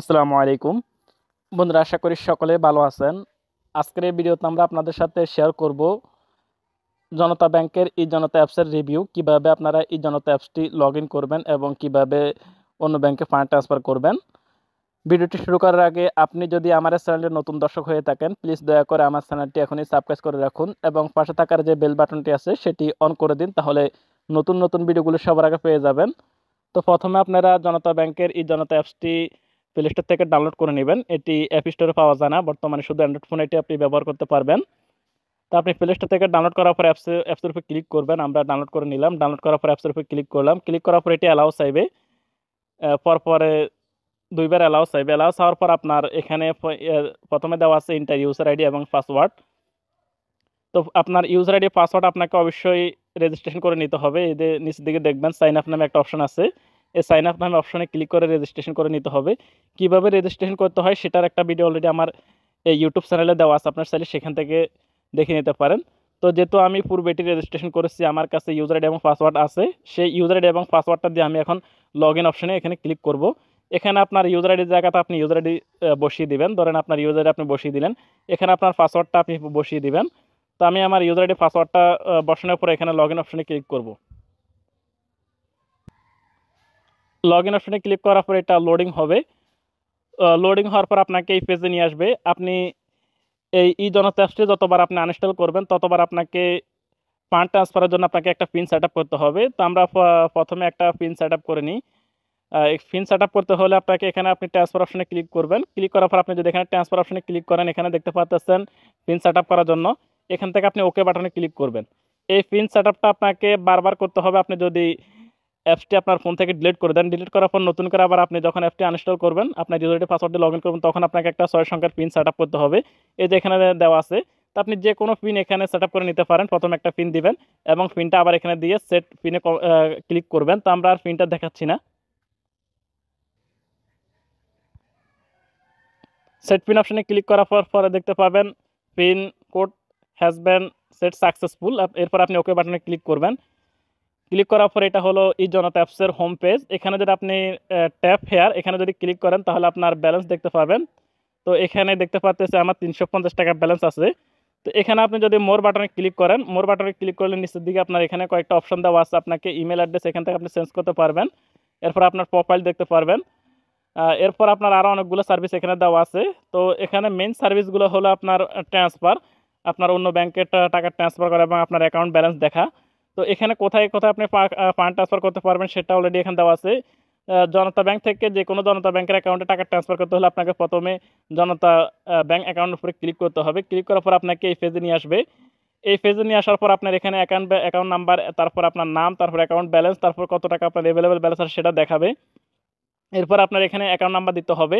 আসসালামু আলাইকুম বন্ধুরা আশা করি সকলে ভালো আছেন আজকের এই ভিডিওতে আমরা আপনাদের সাথে শেয়ার করব জনতা ব্যাংকের ই জনতা অ্যাপসের রিভিউ কিভাবে আপনারা ই জনতা অ্যাপসটি লগ করবেন এবং কিভাবে অন্য ব্যাংকে ফান্ড ট্রান্সফার করবেন ভিডিওটি শুরু করার আগে আপনি যদি আমার চ্যানেলে নতুন দর্শক হয়ে থাকেন প্লিজ দয়া করে আমার চ্যানেলটি এখনই সাবস্ক্রাইব করে রাখুন এবং পাশে থাকার যে বেল বাটনটি আছে সেটি অন করে দিন তাহলে নতুন নতুন ভিডিওগুলো সবার আগে পেয়ে যাবেন তো প্রথমে আপনারা জনতা ব্যাংকের ই জনতা অ্যাপসটি প্লে স্টোর থেকে ডাউনলোড করে নেবেন এটি অ্যাপ স্টোরে পাওয়া যায় না বর্তমানে শুধু অ্যান্ড্রয়েড ফোনে এটি আপনি ব্যবহার করতে পারবেন তা আপনি প্লে স্টোর থেকে ডাউনলোড করার পর অ্যাপস অ্যাপসের উপরে ক্লিক করবেন আমরা ডাউনলোড করে নিলাম ডাউনলোড করার পর অ্যাপসের উপরে ক্লিক করলাম ক্লিক করার পর এটি অ্যালাউ চাইবে পরপরে দুইবার অ্যালাউ চাইবে অ্যালাউ চাওয়ার পর আপনার এখানে প্রথমে দেওয়া আছে ইন্টার ইউজার আইডি এবং পাসওয়ার্ড তো আপনার ইউজার আইডি পাসওয়ার্ড আপনাকে অবশ্যই রেজিস্ট্রেশন করে নিতে হবে এদের নিচের দিকে দেখবেন সাইন আপ নামে একটা অপশন আছে এই সাইন আপ নামে অপশনে ক্লিক করে রেজিস্ট্রেশন করে নিতে হবে কিভাবে রেজিস্ট্রেশন করতে হয় সেটার একটা ভিডিও অলরেডি আমার এই ইউটিউব চ্যানেলে দেওয়া আছে আপনার চাইলে সেখান থেকে দেখে নিতে পারেন তো যেহেতু আমি পূর্বে এটি রেজিস্ট্রেশন করেছি আমার কাছে ইউজার আইডি এবং পাসওয়ার্ড আছে সেই ইউজার আইডি এবং পাসওয়ার্ডটা দিয়ে আমি এখন লগ ইন অপশানে এখানে ক্লিক করব এখানে আপনার ইউজার আইডির জায়গাতে আপনি ইউজার আইডি বসিয়ে দেবেন ধরেন আপনার ইউজার আইডি আপনি বসিয়ে দিলেন এখানে আপনার পাসওয়ার্ডটা আপনি বসিয়ে দিবেন তো আমি আমার ইউজার আইডি পাসওয়ার্ডটা বসানোর পরে এখানে লগ ইন অপশানে ক্লিক করব লগ ইন অপশনে ক্লিক করার পর এটা লোডিং হবে লোডিং হওয়ার পর আপনাকে এই পেজে নিয়ে আসবে আপনি এই ই জনতাপটি যতবার আপনি আনইনস্টল করবেন ততবার আপনাকে ফান্ড ট্রান্সফারের জন্য আপনাকে একটা পিন সেট করতে হবে তো আমরা প্রথমে একটা পিন সেট করে নিই পিন সেট করতে হলে আপনাকে এখানে আপনি ট্রান্সফার অপশনে ক্লিক করবেন ক্লিক করার পর আপনি যদি এখানে ট্রান্সফার অপশনে ক্লিক করেন এখানে দেখতে পাচ্ছেন পিন সেট করার জন্য এখান থেকে আপনি ওকে বাটনে ক্লিক করবেন এই পিন সেট আপনাকে বারবার করতে হবে আপনি যদি অ্যাপসটি আপনার ফোন থেকে ডিলিট করে দেন ডিলিট করার পর নতুন করে আবার আপনি যখন অ্যাপটি আনস্টল করবেন আপনার ইউজারটি পাসওয়ার্ডে লগ ইন করবেন তখন আপনাকে একটা ছয় সংখ্যার পিন সেট করতে হবে এই যে এখানে দেওয়া আছে তো আপনি যে কোনো পিন এখানে সেট করে নিতে পারেন প্রথমে একটা পিন দিবেন এবং পিনটা আবার এখানে দিয়ে সেট পিনে ক্লিক করবেন তো আমরা আর পিনটা দেখাচ্ছি না সেট পিন অপশানে ক্লিক করার পর পরে দেখতে পাবেন pin code has been set successful এরপর আপনি ওকে বাটনে ক্লিক করবেন ক্লিক করার পরে এটা হলো এই জনতা অ্যাপসের হোম পেজ এখানে যদি আপনি ট্যাপ হেয়ার এখানে যদি ক্লিক করেন তাহলে আপনার ব্যালেন্স দেখতে পাবেন তো এখানে দেখতে পাচ্ছে আমার তিনশো টাকা ব্যালেন্স আছে তো এখানে আপনি যদি মোর বাটনে ক্লিক করেন মোর বাটনে ক্লিক করলে নিচের দিকে আপনার এখানে কয়েকটা অপশন দেওয়া আছে আপনাকে ইমেল অ্যাড্রেস এখান থেকে আপনি চেঞ্জ করতে পারবেন এরপর আপনার প্রোফাইল দেখতে পারবেন এরপর আপনার আরও অনেকগুলো সার্ভিস এখানে দেওয়া আছে তো এখানে মেন সার্ভিসগুলো হলো আপনার ট্রান্সফার আপনার অন্য ব্যাংকের টাকা ট্রান্সফার করা এবং আপনার অ্যাকাউন্ট ব্যালেন্স দেখা তো এখানে কোথায় কোথায় আপনি ফান্ড ট্রান্সফার করতে পারবেন সেটা অলরেডি এখানে দেওয়া আছে জনতা ব্যাংক থেকে যে কোনো জনতা ব্যাংকের অ্যাকাউন্টে টাকা ট্রান্সফার করতে হলে আপনাকে প্রথমে জনতা ব্যাংক অ্যাকাউন্টের উপরে ক্লিক করতে হবে ক্লিক করার পর আপনাকে এই ফেজে নিয়ে আসবে এই ফেজে নিয়ে আসার পর আপনার এখানে অ্যাকাউন্ট অ্যাকাউন্ট নাম্বার তারপর আপনার নাম তারপর অ্যাকাউন্ট ব্যালেন্স তারপর কত টাকা আপনার অ্যাভেলেবেল ব্যালেন্স আছে সেটা দেখাবে এরপর আপনার এখানে অ্যাকাউন্ট নাম্বার দিতে হবে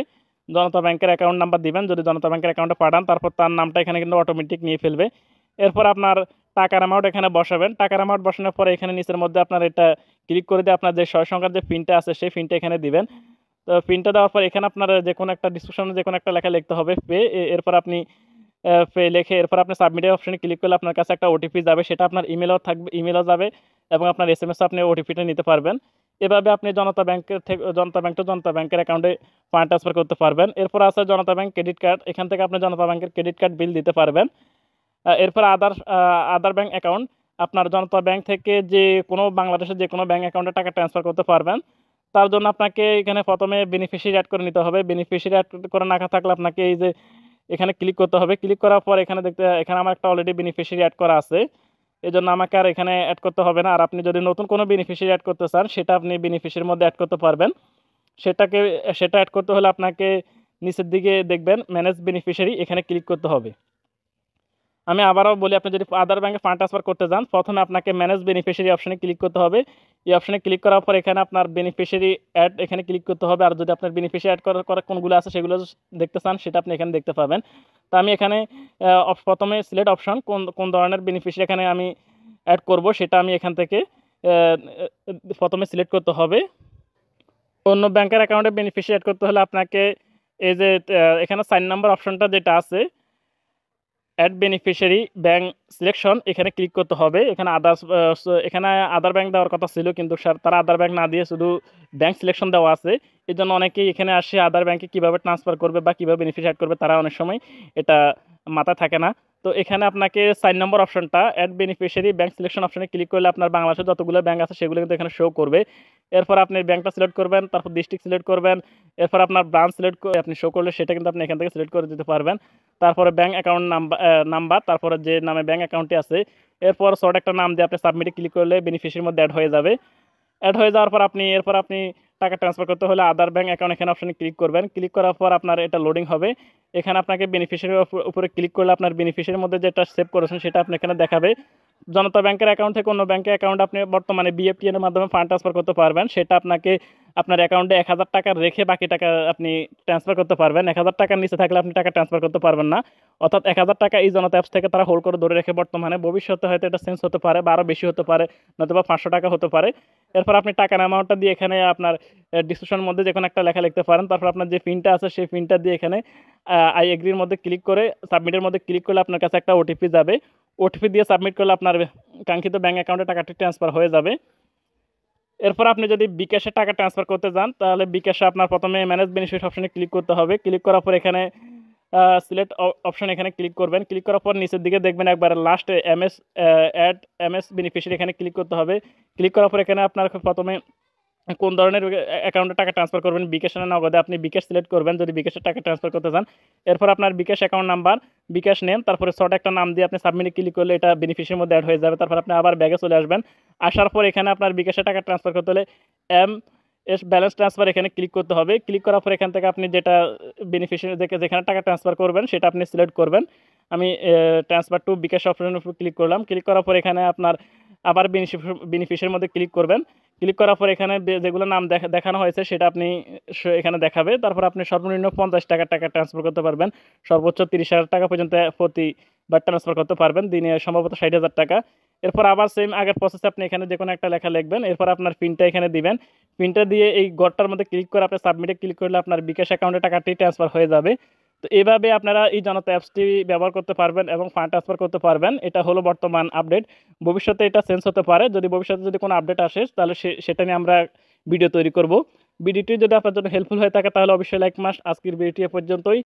জনতা ব্যাংকের অ্যাকাউন্ট নাম্বার দিবেন যদি জনতা ব্যাংকের অ্যাকাউন্টে পাঠান তারপর তার নামটা এখানে কিন্তু অটোমেটিক নিয়ে ফেলবে এরপর আপনার টাকার অ্যামাউন্ট এখানে বসাবেন টাকার অ্যামাউন্ট বসানোর পরে এখানে নিচের মধ্যে আপনার এটা ক্লিক করে দিয়ে আপনার যে ছয় সংখ্যার যে পিনটা আছে সেই পিনটা এখানে দিবেন তো পিনটা দেওয়ার পর এখানে আপনার যে কোনো একটা ডিসক্রিপশনে যে কোনো একটা লেখা লিখতে হবে পে এরপর আপনি পে লিখে এরপর আপনি সাবমিটের অপশানে ক্লিক করলে আপনার কাছে একটা ওটিপি যাবে সেটা আপনার ইমেলও থাকবে ইমেলও যাবে এবং আপনার এস এম এসও আপনি ওটিপিটা নিতে পারবেন এভাবে আপনি জনতা ব্যাংকের থেকে জনতা ব্যাংক টু জনতা ব্যাংকের অ্যাকাউন্টে ফান্ড ট্রান্সফার করতে পারবেন এরপর আছে জনতা ব্যাংক ক্রেডিট কার্ড এখান থেকে আপনি জনতা ব্যাংকের ক্রেডিট কার্ড বিল দিতে পারবেন এরপর আদার আদার ব্যাঙ্ক অ্যাকাউন্ট আপনার জনতা ব্যাংক থেকে যে কোনো বাংলাদেশের যে কোনো ব্যাঙ্ক অ্যাকাউন্টে টাকা ট্রান্সফার করতে পারবেন তার জন্য আপনাকে এখানে প্রথমে বেনিফিশিয়ারি অ্যাড করে নিতে হবে বেনিফিশিয়ারি অ্যাড করে না থাকলে আপনাকে এই যে এখানে ক্লিক করতে হবে ক্লিক করার পর এখানে দেখতে এখানে আমার একটা অলরেডি বেনিফিশিয়ারি অ্যাড করা আছে এই জন্য আমাকে আর এখানে অ্যাড করতে হবে না আর আপনি যদি নতুন কোনো বেনিফিশিয়ারি অ্যাড করতে চান সেটা আপনি বেনিফিশিয়ারির মধ্যে অ্যাড করতে পারবেন সেটাকে সেটা অ্যাড করতে হলে আপনাকে নিচের দিকে দেখবেন ম্যানেজ বেনিফিশিয়ারি এখানে ক্লিক করতে হবে আমি আবারও বলি আপনি যদি আদার ব্যাঙ্কে ফান্ড ট্রান্সফার করতে যান প্রথমে আপনাকে ম্যানেজ বেনিফিশিয়ারি অপশানে ক্লিক করতে হবে এই অপশানে ক্লিক করার পর এখানে আপনার বেনিফিশিয়ারি অ্যাড এখানে ক্লিক করতে হবে আর যদি আপনার বেনিফিশিয়ারি অ্যাড করার কোনগুলো আছে সেগুলো দেখতে চান সেটা আপনি এখানে দেখতে পাবেন তো আমি এখানে প্রথমে সিলেক্ট অপশান কোন কোন ধরনের বেনিফিশিয়ারি এখানে আমি অ্যাড করব সেটা আমি এখান থেকে প্রথমে সিলেক্ট করতে হবে অন্য ব্যাংকের অ্যাকাউন্টে বেনিফিশিয়ারি অ্যাড করতে হলে আপনাকে এই যে এখানে সাইন নাম্বার অপশনটা যেটা আছে অ্যাড বেনিফিশিয়ারি ব্যাংক সিলেকশন এখানে ক্লিক করতে হবে এখানে আদার্স এখানে আদার ব্যাংক দেওয়ার কথা ছিল কিন্তু স্যার তারা আদার ব্যাঙ্ক না দিয়ে শুধু ব্যাঙ্ক সিলেকশন দেওয়া আছে এই জন্য অনেকেই এখানে আসে আদার ব্যাংকে কীভাবে ট্রান্সফার করবে বা কীভাবে বেনিফিশিয়ার করবে তারা অনেক সময় এটা মাথায় থাকে না তো এখানে আপনাকে সাইন নম্বর অপশনটা অ্যাড বেনিফিশিয়ারি ব্যাংক সিলেকশন অপশনে ক্লিক করলে আপনার বাংলাদেশের যতগুলো ব্যাঙ্ক আছে সেগুলো কিন্তু এখানে শো করবে এরপর আপনি ব্যাঙ্কটা সিলেক্ট করবেন তারপর ডিস্ট্রিক্ট সিলেক্ট করবেন এরপর আপনার ব্রাঞ্চ সিলেক্ট করে আপনি শো করলে সেটা কিন্তু আপনি এখান থেকে সিলেক্ট করে দিতে পারবেন তারপরে ব্যাঙ্ক অ্যাকাউন্ট নাম্বার নাম্বার তারপরে যে নামে ব্যাঙ্ক অ্যাকাউন্টটি আছে এরপর শর্ট একটা নাম দিয়ে আপনি সাবমিটে ক্লিক করলে বেনিফিশিয়ার মধ্যে অ্যাড হয়ে যাবে অ্যাড হয়ে যাওয়ার পর আপনি এরপর আপনি টাকা ট্রান্সফার করতে হলে আদার ব্যাঙ্ক অ্যাকাউন্ট এখানে অপশানে ক্লিক করবেন ক্লিক করার পর আপনার এটা লোডিং হবে এখানে আপনাকে বেনিফিশিয়ারির উপরে ক্লিক করলে আপনার বেনিফিশিয়ারির মধ্যে যেটা সেভ করেছেন সেটা আপনি এখানে দেখাবে জনতা ব্যাংকের অ্যাকাউন্ট থেকে অন্য ব্যাঙ্কের অ্যাকাউন্ট আপনি বর্তমানে বিএফটিএনের মাধ্যমে ফান্ড ট্রান্সফার করতে পারবেন সেটা আপনাকে আপনার অ্যাকাউন্টে এক হাজার টাকা রেখে বাকি টাকা আপনি ট্রান্সফার করতে পারবেন এক হাজার টাকার নিচে থাকলে আপনি টাকা ট্রান্সফার করতে পারবেন না অর্থাৎ এক হাজার টাকা এই জনতা অ্যাপস থেকে তারা হোল্ড করে ধরে রেখে বর্তমানে ভবিষ্যতে হয়তো এটা চেঞ্জ হতে পারে বা আরও বেশি হতে পারে নতুবা পাঁচশো টাকা হতে পারে এরপর আপনি টাকার অ্যামাউন্টটা দিয়ে এখানে আপনার ডিসক্রিপশন মধ্যে যে কোনো একটা লেখা লিখতে পারেন তারপর আপনার যে পিনটা আছে সেই পিনটা দিয়ে এখানে আই এগ্রির মধ্যে ক্লিক করে সাবমিটের মধ্যে ক্লিক করলে আপনার কাছে একটা ওটিপি যাবে ওটিপি দিয়ে সাবমিট করলে আপনার কাঙ্ক্ষিত ব্যাঙ্ক অ্যাকাউন্টে টাকাটি ট্রান্সফার হয়ে যাবে এরপর আপনি যদি বিকাশে টাকা ট্রান্সফার করতে যান তাহলে বিকাশে আপনার প্রথমে ম্যানেজ বেনিফিট অপশানে ক্লিক করতে হবে ক্লিক করার পর এখানে সিলেক্ট অপশন এখানে ক্লিক করবেন ক্লিক করার পর নিচের দিকে দেখবেন একবার last M S add M S beneficiary এখানে ক্লিক করতে হবে ক্লিক করার পর এখানে আপনার প্রথমে কোন ধরনের অ্যাকাউন্টে টাকা ট্রান্সফার করবেন বিকাশের নগদে আপনি বিকাশ সিলেক্ট করবেন যদি বিকাশের টাকা ট্রান্সফার করতে চান এরপর আপনার bKash account number bKash name তারপরে শর্ট একটা নাম দিয়ে আপনি সাবমিট ক্লিক করলে এটা বেনিফিশিয়ার মধ্যে অ্যাড হয়ে যাবে তারপর আপনি আবার ব্যাগে চলে আসবেন আসার পর এখানে আপনার বিকাশের টাকা ট্রান্সফার করতে হলে এম এস ব্যালেন্স ট্রান্সফার এখানে ক্লিক করতে হবে ক্লিক করার পর এখান থেকে আপনি যেটা বেনিফিশিয়ারি দেখে যেখানে টাকা ট্রান্সফার করবেন সেটা আপনি সিলেক্ট করবেন আমি ট্রান্সফার টু বিকাশ অপশনের উপর ক্লিক করলাম ক্লিক করার পর এখানে আপনার আবার বেনিফিশিয়ার মধ্যে ক্লিক করবেন ক্লিক করার পর এখানে যেগুলো নাম দেখানো হয়েছে সেটা আপনি এখানে দেখাবে তারপর আপনি সর্বনিম্ন পঞ্চাশ টাকার টাকা ট্রান্সফার করতে পারবেন সর্বোচ্চ তিরিশ হাজার টাকা পর্যন্ত প্রতি বা ট্রান্সফার করতে পারবেন দিনে সম্ভবত ষাট হাজার টাকা এরপর আবার সেম আগের প্রসেসে আপনি এখানে যে কোনো একটা লেখা লিখবেন এরপর আপনার পিনটা এখানে দিবেন পিনটা দিয়ে এই গড়টার মধ্যে ক্লিক করে আপনি সাবমিটে ক্লিক করলে আপনার বিকাশ অ্যাকাউন্টে টাকাটি ট্রান্সফার হয়ে যাবে তো এইভাবে আপনারা এই জনতা অ্যাপসটি ব্যবহার করতে পারবেন এবং ফান্ড ট্রান্সফার করতে পারবেন এটা হলো বর্তমান আপডেট ভবিষ্যতে এটা চেঞ্জ হতে পারে যদি ভবিষ্যতে যদি কোনো আপডেট আসে তাহলে সেটা নিয়ে আমরা ভিডিও তৈরি করব ভিডিওটি যদি আপনার জন্য হেল্পফুল হয়ে থাকে তাহলে অবশ্যই লাইক মাস আজকের ভিডিওটি পর্যন্তই